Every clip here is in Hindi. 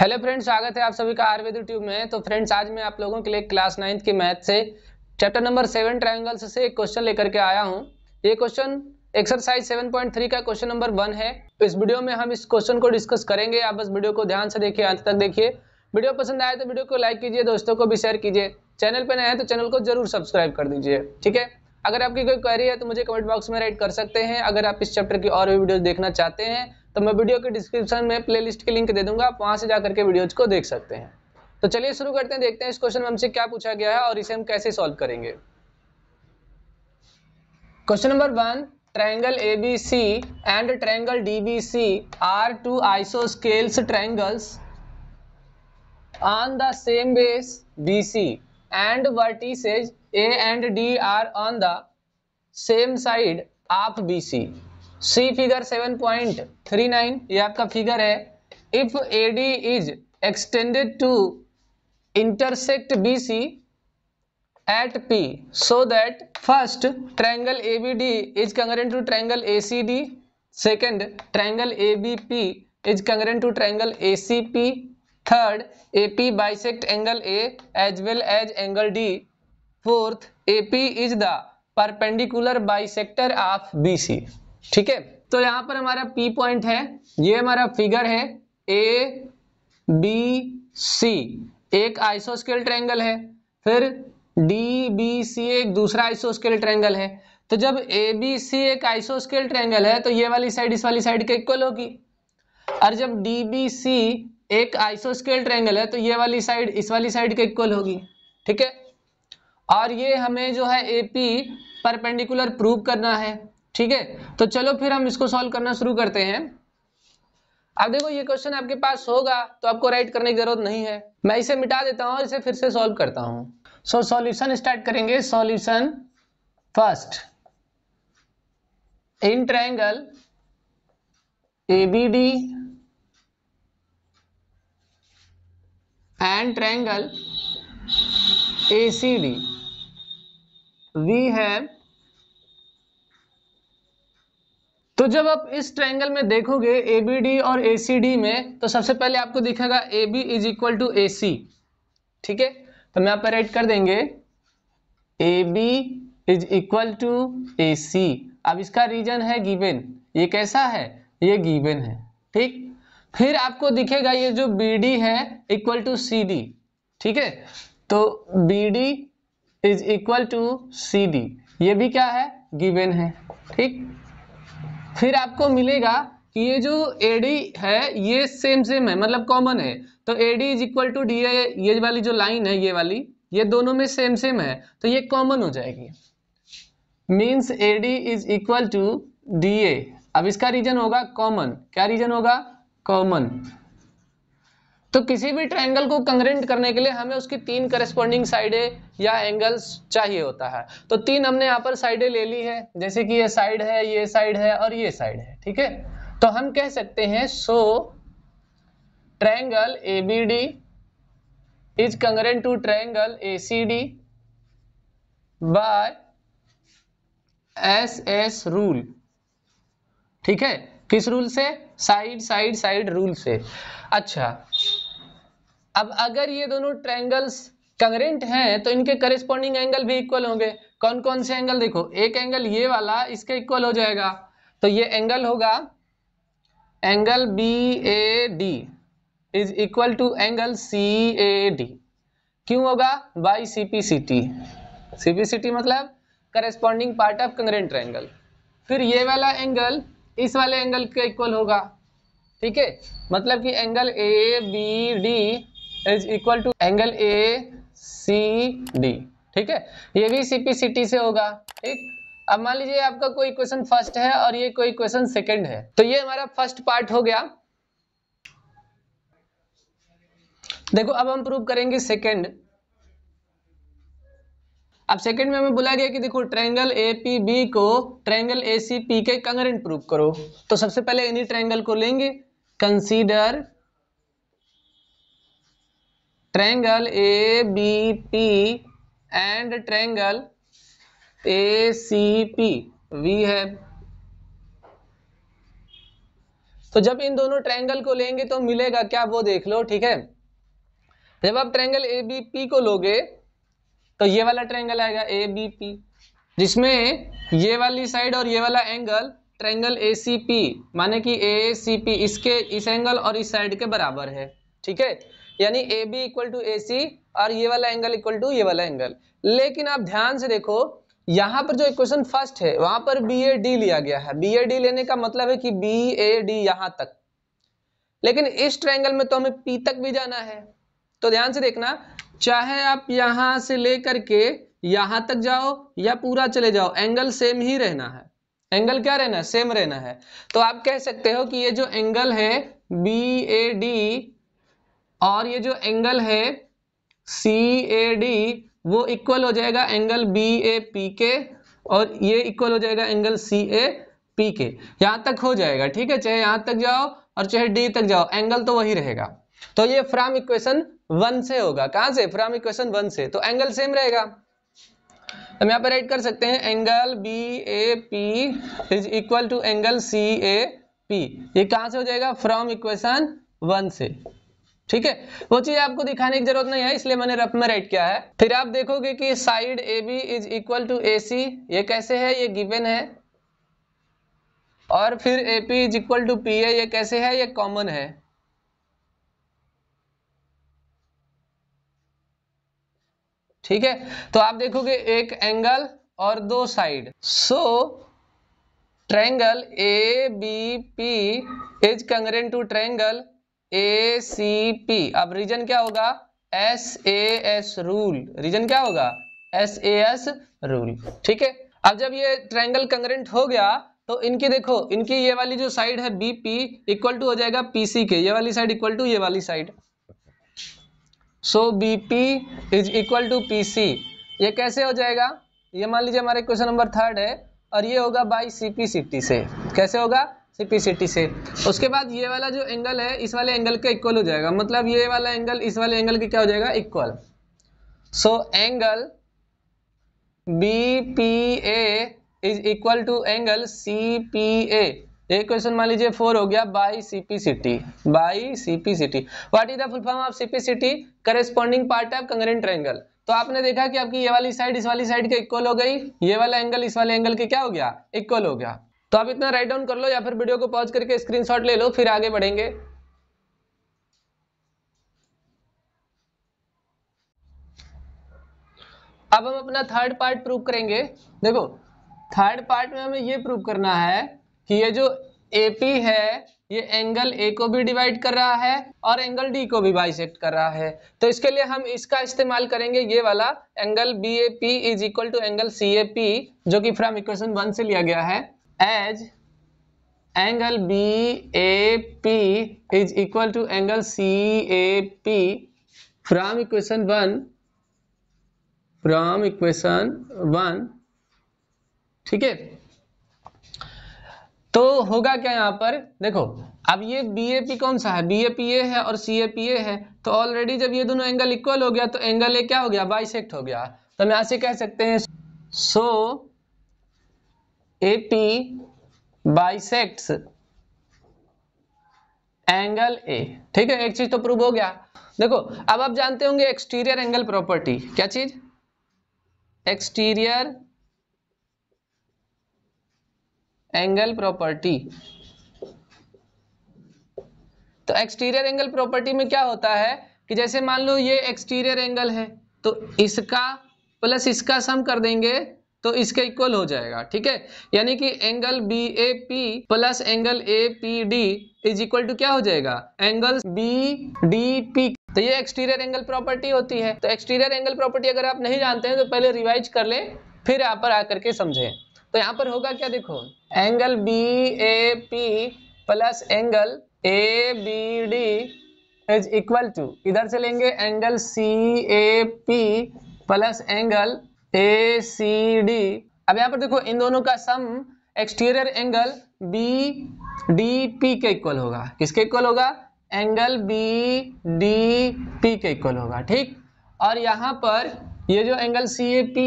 हेलो फ्रेंड्स स्वागत है आप सभी का आयुर्वेद यूट्यूब में तो फ्रेंड्स आज मैं आप लोगों के लिए क्लास नाइन्थ की मैथ से चैप्टर नंबर सेवन ट्रायंगल्स से एक क्वेश्चन लेकर के आया हूँ ये question exercise seven point three का क्वेश्चन नंबर वन है तो इस वीडियो में हम इस क्वेश्चन को डिस्कस करेंगे आप बस वीडियो को ध्यान से देखिए अंत तक देखिए वीडियो पसंद आए तो वीडियो को लाइक कीजिए दोस्तों को भी शेयर कीजिए चैनल पर नए हैं तो चैनल को जरूर सब्सक्राइब कर दीजिए ठीक है अगर आपकी कोई क्वेरी है तो मुझे कमेंट बॉक्स में राइट कर सकते हैं अगर आप इस चैप्टर की और भी वीडियो देखना चाहते हैं तो मैं वीडियो के डिस्क्रिप्शन में प्लेलिस्ट के लिंक दे दूंगा आप वहां से जाकर के वीडियोज को देख सकते हैं तो चलिए शुरू करते हैं देखते हैं इस क्वेश्चन में हमसे क्या पूछा गया है और इसे हम कैसे सॉल्व करेंगे question number one triangle ABC and triangle DBC are two isosceles triangles on the same base BC and vertices A and D are on the same side of BC. See figure 7.39 ये आपका फिगर है if A D is extended to intersect B C at P so that first triangle A B D is congruent to triangle A C D second triangle A B P is congruent to triangle A C P third A P bisects angle A as well as angle D fourth A P is the perpendicular bisector of B C ठीक है तो यहां पर हमारा पी पॉइंट है ये हमारा फिगर है ए बी सी एक आइसोस्केल ट्रायंगल है फिर डी बी सी एक दूसरा आइसोस्केल ट्रायंगल है तो जब ए बी सी एक आइसोस्केल ट्रायंगल है तो ये वाली साइड इस वाली साइड के इक्वल होगी और जब डी बी सी एक आइसोस्केल ट्रायंगल है तो ये वाली साइड इस वाली साइड के इक्वल होगी ठीक है और ये हमें जो है ए पी परपेंडिकुलर प्रूव करना है ठीक है तो चलो फिर हम इसको सॉल्व करना शुरू करते हैं अब देखो ये क्वेश्चन आपके पास होगा तो आपको राइट करने की जरूरत नहीं है मैं इसे मिटा देता हूं और इसे फिर से सॉल्व करता हूं सो सॉल्यूशन स्टार्ट करेंगे solution first in triangle ABD and triangle ACD we have तो जब आप इस ट्रायंगल में देखोगे ए और ए में तो सबसे पहले आपको दिखेगा A B is equal to A C ठीक है तो मैं आप पर राइट कर देंगे A B is equal to A C अब इसका रीजन है गिवन ये कैसा है ये गिवन है ठीक फिर आपको दिखेगा ये जो बी डी है इक्वल टू सी डी ठीक है तो B D is equal to C D ये भी क्या है गिवन है ठीक फिर आपको मिलेगा कि ये जो ए डी है ये सेम सेम है मतलब कॉमन है तो A D is equal to D A ये वाली जो लाइन है ये वाली ये दोनों में सेम सेम है तो ये कॉमन हो जाएगी means A D is equal to D A अब इसका रीजन होगा कॉमन क्या रीजन होगा कॉमन तो किसी भी ट्रायंगल को कंग्रेंट करने के लिए हमें उसकी तीन करस्पॉन्डिंग साइडें या एंगल्स चाहिए होता है तो तीन हमने यहाँ पर साइडें ले ली है जैसे कि ये साइड है ये साइड है और ये साइड है ठीक है तो हम कह सकते हैं so triangle A B D is congruent to triangle A C D by S S rule ठीक है किस रूल से साइड साइड साइड रूल से अच्छा अब अगर ये दोनों ट्रायंगल्स कंग्रेंट हैं तो इनके करिस्पॉन्डिंग एंगल भी इक्वल होंगे कौन कौन से एंगल देखो एक एंगल ये वाला इसका इक्वल हो जाएगा तो ये एंगल होगा angle B A D is equal to angle C A D क्यों होगा by C P C T C P C T मतलब corresponding part of congruent angle फिर ये वाला एंगल इस वाले एंगल के इक्वल होगा ठीक है मतलब कि angle A B D is equal to angle A C D ठीक है ये भी सीपीसी से होगा ठीक अब मान लीजिए आपका कोई क्वेश्चन फर्स्ट है और ये कोई क्वेश्चन सेकंड है तो ये हमारा फर्स्ट पार्ट हो गया देखो अब हम प्रूव करेंगे सेकंड अब सेकंड में हमें बोला गया कि देखो ट्रायंगल ए पी बी को ट्रायंगल ए सी पी के कंगरेंट प्रूव करो तो सबसे पहले इन्हीं ट्रायंगल को लेंगे consider triangle A B P and triangle A C P we है तो जब इन दोनों ट्रैंगल को लेंगे तो मिलेगा क्या वो देख लो ठीक है जब आप ट्रैंगल ए बी पी को लोगे तो ये वाला ट्रैंगल आएगा ए बी पी जिसमें ये वाली साइड और ये वाला angle triangle A C P माने कि ए सी पी इसके इस एंगल और इस साइड के बराबर है ठीक है यानी A B equal to A C और ये वाला एंगल इक्वल टू ये वाला एंगल लेकिन आप ध्यान से देखो यहाँ पर जो इक्वेशन फर्स्ट है वहां पर बी ए डी लिया गया है बी ए डी लेने का मतलब है कि बी ए डी यहाँ तक लेकिन इस ट्रायंगल में तो हमें पी तक भी जाना है तो ध्यान से देखना चाहे आप यहां से लेकर के यहां तक जाओ या पूरा चले जाओ एंगल सेम ही रहना है एंगल क्या रहना है सेम रहना है तो आप कह सकते हो कि ये जो एंगल है बी ए डी और ये जो एंगल है सी ए डी वो इक्वल हो जाएगा एंगल बी ए पी के और ये इक्वल हो जाएगा एंगल सी ए पी के यहां तक हो जाएगा ठीक है चाहे यहां तक जाओ और चाहे डी तक जाओ एंगल तो वही रहेगा तो ये फ्रॉम इक्वेशन वन से होगा कहां से फ्रॉम इक्वेशन वन से तो एंगल सेम रहेगा हम यहां पर राइट कर सकते हैं angle B A P is equal to angle C A P ये कहां से हो जाएगा फ्रॉम इक्वेशन वन से ठीक है वो चीज आपको दिखाने की जरूरत नहीं है इसलिए मैंने रफ में राइट किया है फिर आप देखोगे कि side A B is equal to A C ये कैसे है ये गिवन है और फिर A P is equal to P A ये कैसे है ये कॉमन है ठीक है तो आप देखोगे एक एंगल और दो side so triangle A B P is congruent to triangle A C P अब रीजन क्या होगा S A S rule reason क्या होगा एस ए एस रूल ठीक है अब जब ये ट्रायंगल कंग्रेंट हो गया तो इनकी देखो इनकी ये वाली जो साइड है बी पी इक्वल टू हो जाएगा पीसी के ये वाली साइड इक्वल टू ये वाली side so B P is equal to P C ये कैसे हो जाएगा ये मान लीजिए हमारे क्वेश्चन नंबर थर्ड है और ये होगा by C P C T से कैसे होगा सिंप्लिसिटी से उसके बाद ये वाला जो एंगल है इस वाले एंगल का इक्वल हो जाएगा मतलब ये वाला एंगल इस वाले एंगल के क्या हो जाएगा equal so angle B P A is equal to angle C P A एक क्वेश्चन मान लीजिए फोर हो गया by CPCT by CPCT what is the full form of CPCT corresponding part of congruent triangle तो आपने देखा कि आपकी ये वाली साइड इस वाली साइड के इक्वल हो गई ये वाला एंगल इस वाले एंगल के क्या हो गया इक्वल हो गया तो आप इतना राइट डाउन कर लो या फिर वीडियो को पॉज करके स्क्रीनशॉट ले लो फिर आगे बढ़ेंगे अब हम अपना थर्ड पार्ट प्रूव करेंगे देखो थर्ड पार्ट में हमें ये प्रूव करना है कि ये जो एपी है ये एंगल ए को भी डिवाइड कर रहा है और एंगल डी को भी बाइसेक्ट कर रहा है तो इसके लिए हम इसका इस्तेमाल करेंगे ये वाला angle B A P is equal to angle C A P जो कि फ्रॉम इक्वेशन वन से लिया गया है as angle B A P is equal to angle C A P from equation one from equation one ठीक है तो होगा क्या यहां पर देखो अब ये बी ए पी कौन सा है बी ए पी ए है और सी ए पी ए है तो ऑलरेडी जब ये दोनों एंगल इक्वल हो गया तो एंगल ए क्या हो गया बाइसेक्ट हो गया तो हम यहां से कह सकते हैं so so, AP bisects angle A ठीक है एक चीज तो प्रूव हो गया देखो अब आप जानते होंगे एक्सटीरियर एंगल प्रॉपर्टी क्या चीज एक्सटीरियर एंगल प्रॉपर्टी तो एक्सटीरियर एंगल प्रॉपर्टी में क्या होता है कि जैसे मान लो ये एक्सटीरियर एंगल है तो इसका प्लस इसका सम कर देंगे तो इसके इक्वल हो जाएगा ठीक है यानी कि angle B A P plus angle A P D is equal to क्या हो जाएगा एंगल बी डी पी तो ये एक्सटीरियर एंगल प्रॉपर्टी होती है तो एक्सटीरियर एंगल प्रॉपर्टी अगर आप नहीं जानते हैं तो पहले रिवाइज कर ले फिर यहाँ पर आकर के समझें तो यहाँ पर होगा क्या देखो angle B A P plus angle A B D is equal to इधर से लेंगे angle C A P plus angle A C D अब यहाँ पर देखो इन दोनों का sum exterior angle B D P के इक्वल होगा किसके इक्वल होगा एंगल बी डी पी के इक्वल होगा ठीक और यहाँ पर ये जो angle C A P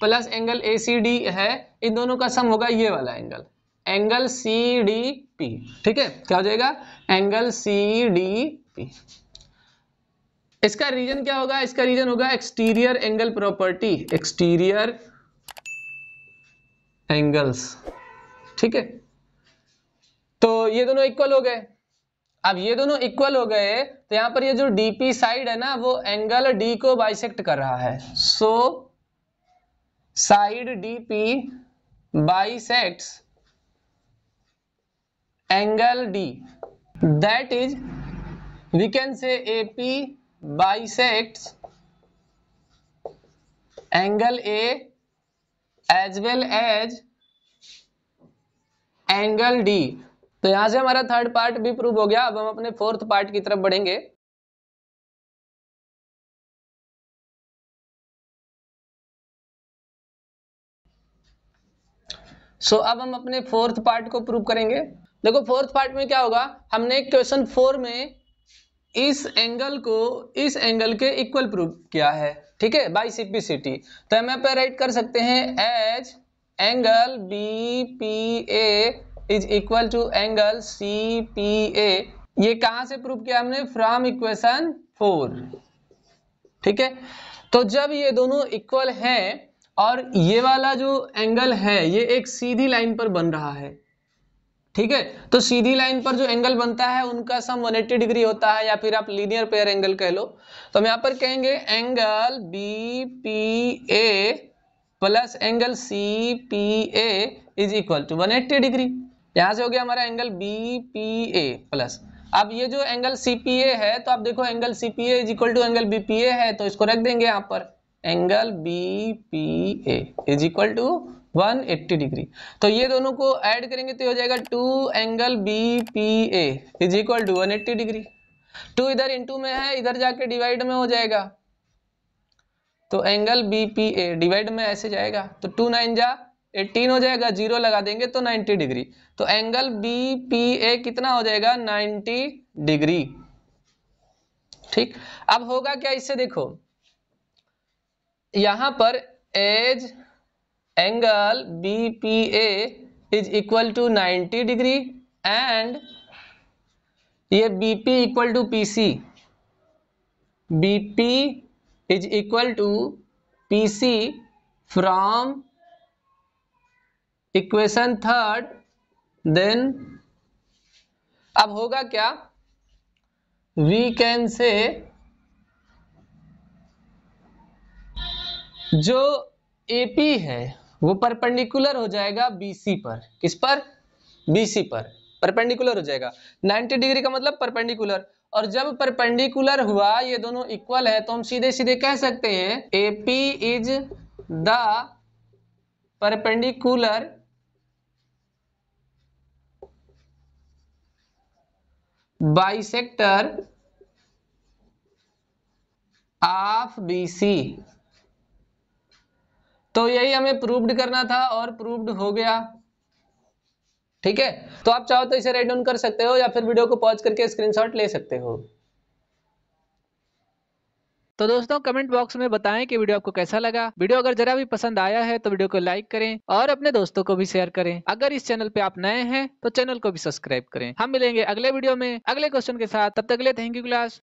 plus angle A C D है इन दोनों का सम होगा ये वाला angle angle C D P ठीक है क्या हो जाएगा एंगल सी डी पी इसका रीजन क्या होगा इसका रीजन होगा exterior angle property exterior angles ठीक है तो ये दोनों इक्वल हो गए अब ये दोनों इक्वल हो गए तो यहां पर ये जो डीपी साइड है ना वो एंगल डी को बाइसेक्ट कर रहा है so side DP bisects angle D that is we can say AP bisects angle A as well as angle D तो यहां से हमारा थर्ड पार्ट भी प्रूव हो गया अब हम अपने फोर्थ पार्ट की तरफ बढ़ेंगे सो so, अब हम अपने फोर्थ पार्ट को प्रूव करेंगे देखो फोर्थ पार्ट में क्या होगा हमने क्वेश्चन फोर में इस एंगल को इस एंगल के इक्वल प्रूव किया है ठीक है बाई सीपीसीटी तो हम यहाँ राइट कर सकते हैं H angle B P A is equal to angle C P A ये कहां से प्रूव किया हमने फ्रॉम इक्वेशन फोर ठीक है तो जब ये दोनों इक्वल हैं और ये वाला जो एंगल है ये एक सीधी लाइन पर बन रहा है ठीक है तो सीधी लाइन पर जो एंगल बनता है उनका सम 180 डिग्री होता है या फिर आप लीनियर पेयर एंगल कह लो तो हम यहां पर कहेंगे angle B P A plus angle C P A is equal to one eighty degree यहां से हो गया हमारा angle B P A plus अब ये जो एंगल सी पी ए है तो आप देखो angle C P A is equal to angle B P A है तो इसको रख देंगे यहां पर angle B P A is equal to 180 degree तो ये दोनों को ऐड करेंगे तो हो जाएगा two angle B P A is equal to one degree two इधर इंटू में है इधर जाके डिवाइड में हो जाएगा तो angle B P A divide में ऐसे जाएगा तो टू नाइन जा एटीन हो जाएगा जीरो लगा देंगे तो नाइन्टी डिग्री तो एंगल बी पी ए कितना हो जाएगा नाइन्टी डिग्री ठीक अब होगा क्या इससे देखो यहां पर as angle BPA is equal to 90 degree and ये BP equal to PC BP is equal to PC from equation third then अब होगा क्या we can say जो AP है वो परपेंडिकुलर हो जाएगा बीसी पर किस पर बीसी पर परपेंडिकुलर हो जाएगा 90 डिग्री का मतलब परपेंडिकुलर और जब परपेंडिकुलर हुआ ये दोनों इक्वल है तो हम सीधे सीधे कह सकते हैं A P is the perpendicular bisector of BC तो यही हमें प्रूव्ड करना था और प्रूव्ड हो गया ठीक है तो आप चाहो तो इसे राइट डाउन कर सकते हो या फिर वीडियो को पॉज करके स्क्रीनशॉट ले सकते हो तो दोस्तों कमेंट बॉक्स में बताएं कि वीडियो आपको कैसा लगा वीडियो अगर जरा भी पसंद आया है तो वीडियो को लाइक करें और अपने दोस्तों को भी शेयर करें अगर इस चैनल पे आप नए हैं तो चैनल को भी सब्सक्राइब करें हम मिलेंगे अगले वीडियो में अगले क्वेश्चन के साथ तब तक के थैंक यू क्लास